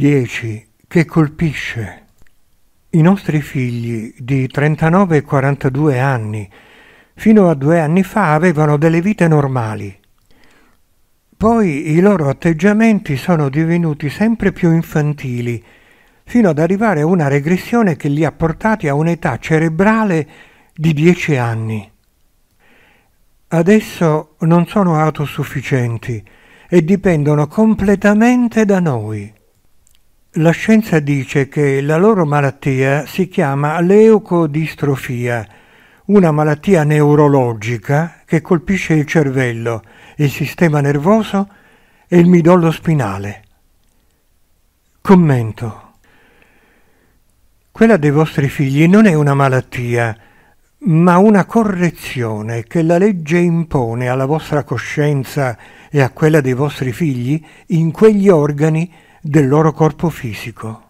10. Che colpisce. I nostri figli di 39 e 42 anni fino a due anni fa avevano delle vite normali. Poi i loro atteggiamenti sono divenuti sempre più infantili, fino ad arrivare a una regressione che li ha portati a un'età cerebrale di 10 anni. Adesso non sono autosufficienti e dipendono completamente da noi. La scienza dice che la loro malattia si chiama leucodistrofia, una malattia neurologica che colpisce il cervello, il sistema nervoso e il midollo spinale. Commento. Quella dei vostri figli non è una malattia, ma una correzione che la legge impone alla vostra coscienza e a quella dei vostri figli in quegli organi del loro corpo fisico.